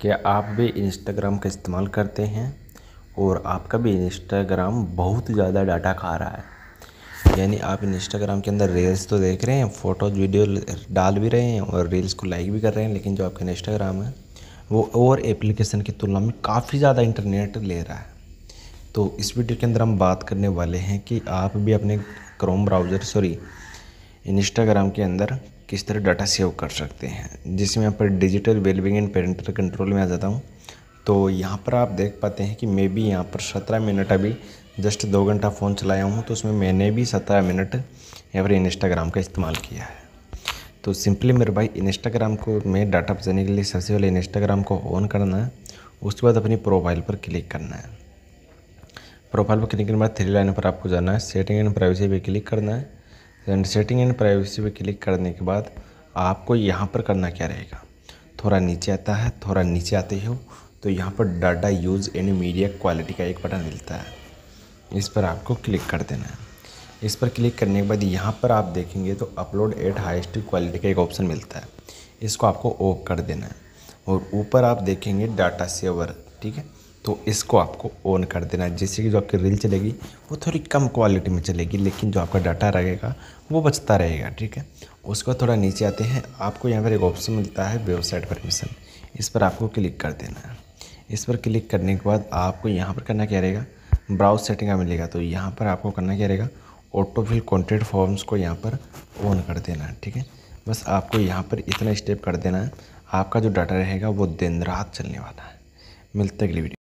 क्या आप भी इंस्टाग्राम का इस्तेमाल करते हैं और आपका भी इंस्टाग्राम बहुत ज़्यादा डाटा खा रहा है यानी आप इंस्टाग्राम के अंदर रील्स तो देख रहे हैं फ़ोटोज़ वीडियो डाल भी रहे हैं और रील्स को लाइक भी कर रहे हैं लेकिन जो आपका इंस्टाग्राम है वो और एप्लीकेशन की तुलना में काफ़ी ज़्यादा इंटरनेट ले रहा है तो इस वीडियो के अंदर हम बात करने वाले हैं कि आप भी अपने क्रोम ब्राउज़र सॉरी इंस्टाग्राम के अंदर किस तरह डाटा सेव कर सकते हैं जिसमें यहाँ पर digital wellbeing and parental control में आ जाता हूँ तो यहाँ पर आप देख पाते हैं कि मैं भी यहाँ पर सत्रह मिनट अभी जस्ट दो घंटा फ़ोन चलाया हूँ तो उसमें मैंने भी सत्रह मिनट यहाँ पर इंस्टाग्राम का इस्तेमाल किया है तो सिंपली मेरे भाई इंस्टाग्राम को मैं डाटा बचाने के लिए सबसे पहले इंस्टाग्राम को ऑन करना है उसके बाद अपनी प्रोफाइल पर क्लिक करना है प्रोफाइल पर क्लिक करने के बाद थ्री लाइन पर आपको जाना है सेटिंग एंड प्राइवेसी पर क्लिक करना है देन सेटिंग एंड प्राइवेसी पे क्लिक करने के बाद आपको यहाँ पर करना क्या रहेगा थोड़ा नीचे आता है थोड़ा नीचे आते हो तो यहाँ पर data use and media quality का एक बटन मिलता है इस पर आपको क्लिक कर देना है इस पर क्लिक करने के बाद यहाँ पर आप देखेंगे तो अपलोड एट हाइस्ट क्वालिटी का एक ऑप्शन मिलता है इसको आपको ओप कर देना है और ऊपर आप देखेंगे डाटा सेवर ठीक है तो इसको आपको ऑन कर देना है जिससे कि जो आपकी रील चलेगी वो थोड़ी कम क्वालिटी में चलेगी लेकिन जो आपका डाटा रहेगा वो बचता रहेगा ठीक है उसको थोड़ा नीचे आते हैं आपको यहाँ पर एक ऑप्शन मिलता है वेबसाइट परमिशन इस पर आपको क्लिक कर देना है इस पर क्लिक करने के बाद आपको यहाँ पर करना क्या रहेगा ब्राउज सेटिंग का मिलेगा तो यहाँ पर आपको करना क्या रहेगा ऑटोफिल कॉन्टेक्ट फॉर्म्स को यहाँ पर ऑन कर देना है ठीक है बस आपको यहाँ पर इतना स्टेप कर देना है आपका जो डाटा रहेगा वो दिन रात चलने वाला है मिलते अगली वीडियो